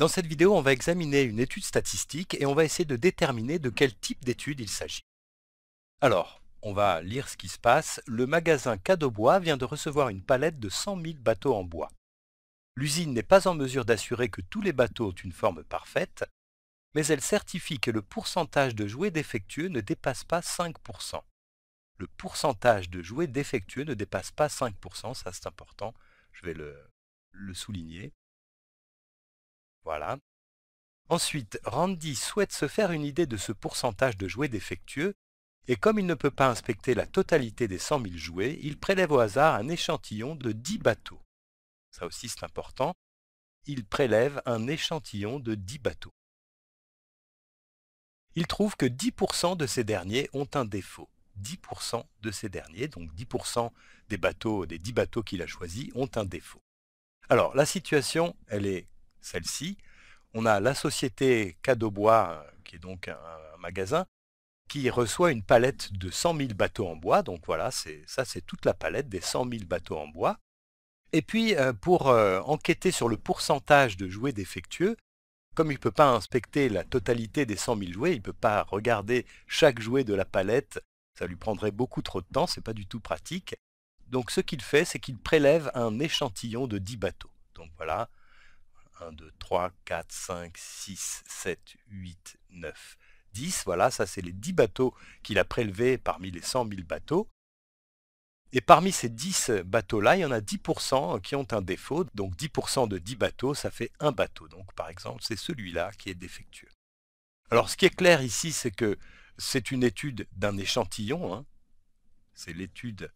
Dans cette vidéo, on va examiner une étude statistique et on va essayer de déterminer de quel type d'étude il s'agit. Alors, on va lire ce qui se passe. Le magasin Cadeaubois vient de recevoir une palette de 100 000 bateaux en bois. L'usine n'est pas en mesure d'assurer que tous les bateaux ont une forme parfaite, mais elle certifie que le pourcentage de jouets défectueux ne dépasse pas 5%. Le pourcentage de jouets défectueux ne dépasse pas 5%, ça c'est important, je vais le, le souligner. Voilà. Ensuite, Randy souhaite se faire une idée de ce pourcentage de jouets défectueux, et comme il ne peut pas inspecter la totalité des 100 000 jouets, il prélève au hasard un échantillon de 10 bateaux. Ça aussi c'est important. Il prélève un échantillon de 10 bateaux. Il trouve que 10% de ces derniers ont un défaut. 10% de ces derniers, donc 10% des bateaux, des 10 bateaux qu'il a choisis, ont un défaut. Alors, la situation, elle est celle-ci. On a la société Cadeaubois, euh, qui est donc un, magasin, qui reçoit une palette de 100 000 bateaux en bois. Donc voilà, ça c'est toute la palette des 100 000 bateaux en bois. Et puis, euh, pour euh, enquêter sur le pourcentage de jouets défectueux, comme il ne peut pas inspecter la totalité des 100 000 jouets, il ne peut pas regarder chaque jouet de la palette, ça lui prendrait beaucoup trop de temps, c'est pas du tout pratique. Donc ce qu'il fait, c'est qu'il prélève un échantillon de 10 bateaux. Donc voilà, 1, 2, 3, 4, 5, 6, 7, 8, 9, 10. Voilà, ça c'est les 10 bateaux qu'il a prélevés parmi les 100 000 bateaux. Et parmi ces 10 bateaux-là, il y en a 10% qui ont un défaut. Donc 10% de 10 bateaux, ça fait un bateau. Donc par exemple, c'est celui-là qui est défectueux. Alors ce qui est clair ici, c'est que c'est une étude d'un échantillon. Hein. C'est l'étude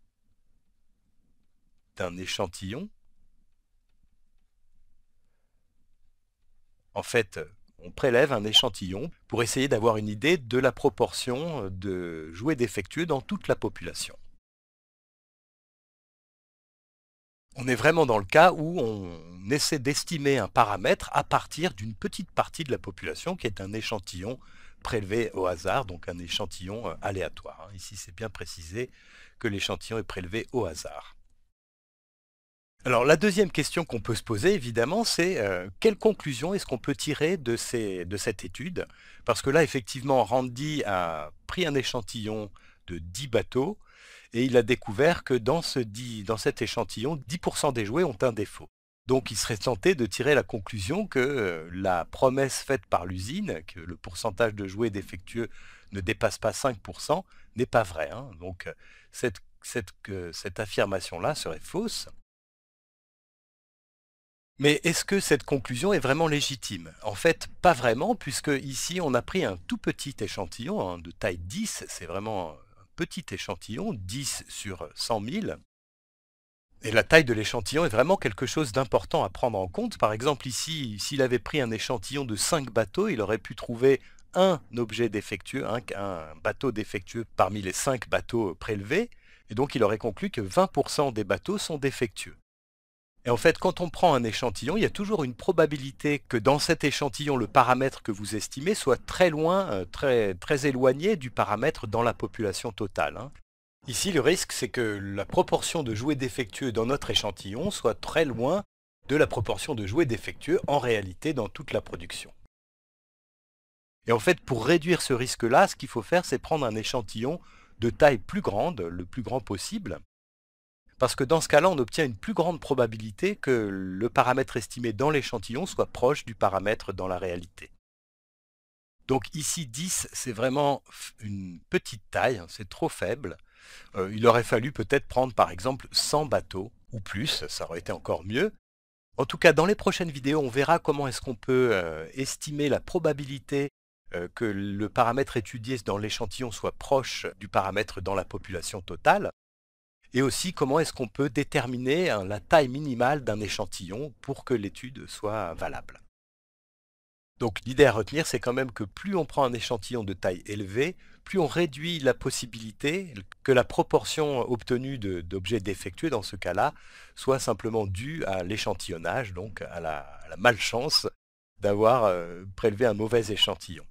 d'un échantillon. En fait, on prélève un échantillon pour essayer d'avoir une idée de la proportion euh, de jouets défectueux dans toute la population. On est vraiment dans le cas où on essaie d'estimer un paramètre à partir d'une petite partie de la population qui est un échantillon prélevé au hasard, donc un échantillon euh, aléatoire. Hein, ici, c'est bien précisé que l'échantillon est prélevé au hasard. Alors la deuxième question qu'on peut se poser évidemment, c'est euh, quelle conclusion est-ce qu'on peut tirer de, cette étude Parce que là, effectivement, Randy a pris un échantillon de 10 bateaux et il a découvert que dans, cet échantillon, 10% des jouets ont un défaut. Donc il serait tenté de tirer la conclusion que euh, la promesse faite par l'usine, que le pourcentage de jouets défectueux ne dépasse pas 5%, n'est pas vrai. Hein. Donc euh, cette affirmation-là serait fausse. Mais est-ce que cette conclusion est vraiment légitime En fait, pas vraiment, puisque ici, on a pris un tout petit échantillon hein, de taille 10, c'est vraiment un petit échantillon, 10 sur 100 000. Et la taille de l'échantillon est vraiment quelque chose d'important à prendre en compte. Par exemple, ici, s'il avait pris un échantillon de 5 bateaux, il aurait pu trouver un objet défectueux, un bateau défectueux parmi les 5 bateaux prélevés, et donc il aurait conclu que 20% des bateaux sont défectueux. Et en fait, quand on prend un échantillon, il y a toujours une probabilité que dans cet échantillon, le paramètre que vous estimez soit très loin, euh, très, éloigné du paramètre dans la population totale. Hein. Ici, le risque, c'est que la proportion de jouets défectueux dans notre échantillon soit très loin de la proportion de jouets défectueux en réalité dans toute la production. Et en fait, pour réduire ce risque-là, ce qu'il faut faire, c'est prendre un échantillon de taille plus grande, le plus grand possible, parce que dans ce cas-là, on obtient une plus grande probabilité que le paramètre estimé dans l'échantillon soit proche du paramètre dans la réalité. Donc ici 10, c'est vraiment une petite taille, hein, c'est trop faible. Euh, il aurait fallu peut-être prendre par exemple 100 bateaux ou plus, ça aurait été encore mieux. En tout cas, dans les prochaines vidéos, on verra comment est-ce qu'on peut euh, estimer la probabilité euh, que le paramètre étudié dans l'échantillon soit proche du paramètre dans la population totale et aussi comment est-ce qu'on peut déterminer hein, la taille minimale d'un échantillon pour que l'étude soit valable. Donc l'idée à retenir, c'est quand même que plus on prend un échantillon de taille élevée, plus on réduit la possibilité que la proportion obtenue d'objets défectués dans ce cas-là soit simplement due à l'échantillonnage, donc à la, malchance d'avoir euh, prélevé un mauvais échantillon.